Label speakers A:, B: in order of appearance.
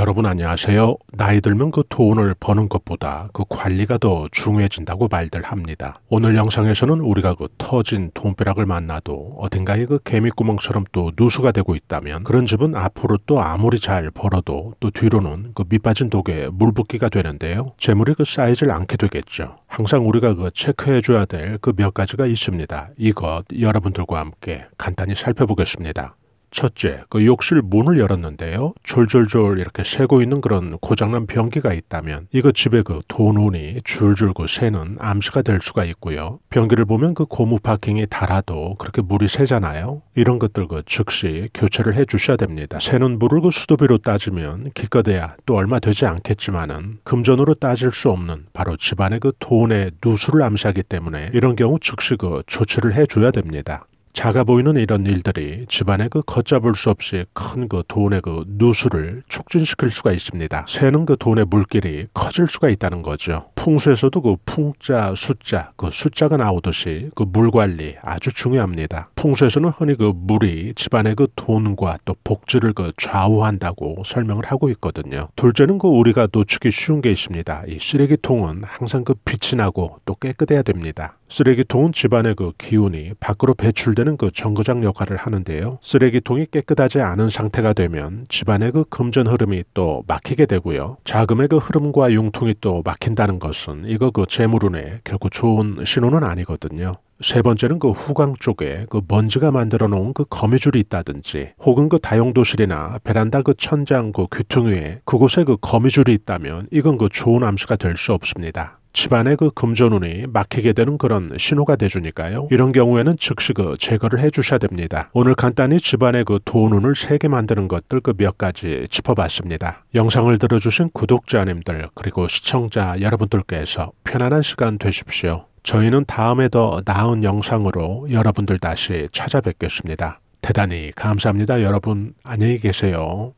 A: 여러분 안녕하세요. 나이 들면 그 돈을 버는 것보다 그 관리가 더 중요해진다고 말들 합니다. 오늘 영상에서는 우리가 그 터진 돈벼락을 만나도 어딘가에 그 개미구멍처럼 또 누수가 되고 있다면 그런 집은 앞으로 또 아무리 잘 벌어도 또 뒤로는 그 밑빠진 독에 물붓기가 되는데요. 재물이 그 쌓이질 않게 되겠죠. 항상 우리가 그 체크해줘야 될 그 몇 가지가 있습니다. 이것 여러분들과 함께 간단히 살펴보겠습니다. 첫째, 그 욕실 문을 열었는데요. 졸졸졸 이렇게 새고 있는 그런 고장난 변기가 있다면 이거 집에 그 돈운이 줄줄 그 새는 암시가 될 수가 있고요. 변기를 보면 그 고무 파킹이 달아도 그렇게 물이 새잖아요. 이런 것들 그 즉시 교체를 해 주셔야 됩니다. 새는 물을 그 수도비로 따지면 기껏해야 또 얼마 되지 않겠지만은 금전으로 따질 수 없는 바로 집안의 그 돈의 누수를 암시하기 때문에 이런 경우 즉시 그 조치를 해 줘야 됩니다. 작아 보이는 이런 일들이 집안의 그 걷잡을 수 없이 큰 그 돈의 그 누수를 촉진시킬 수가 있습니다. 새는 그 돈의 물길이 커질 수가 있다는 거죠. 풍수에서도 그 풍자, 숫자, 그 숫자가 나오듯이 그 물 관리 아주 중요합니다. 풍수에서는 흔히 그 물이 집안의 그 돈과 또 복지를 그 좌우한다고 설명을 하고 있거든요. 둘째는 그 우리가 놓치기 쉬운 게 있습니다. 이 쓰레기통은 항상 그 빛이 나고 또 깨끗해야 됩니다. 쓰레기통은 집안의 그 기운이 밖으로 배출되는 그 정거장 역할을 하는데요. 쓰레기통이 깨끗하지 않은 상태가 되면 집안의 그 금전 흐름이 또 막히게 되고요. 자금의 그 흐름과 융통이 또 막힌다는 것. 것은 이거 그 재물운에 결코 좋은 신호는 아니거든요. 세 번째는 그 후광 쪽에 그 먼지가 만들어 놓은 그 거미줄이 있다든지 혹은 그 다용도실이나 베란다 그 천장 그 귀퉁이에 그곳에 그 거미줄이 있다면 이건 그 좋은 암시가 될 수 없습니다. 집안의 그 금전운이 막히게 되는 그런 신호가 돼주니까요. 이런 경우에는 즉시 그 제거를 해주셔야 됩니다. 오늘 간단히 집안의 그 돈운을 세게 만드는 것들 그 몇 가지 짚어봤습니다. 영상을 들어주신 구독자님들 그리고 시청자 여러분들께서 편안한 시간 되십시오. 저희는 다음에 더 나은 영상으로 여러분들 다시 찾아뵙겠습니다. 대단히 감사합니다. 여러분 안녕히 계세요.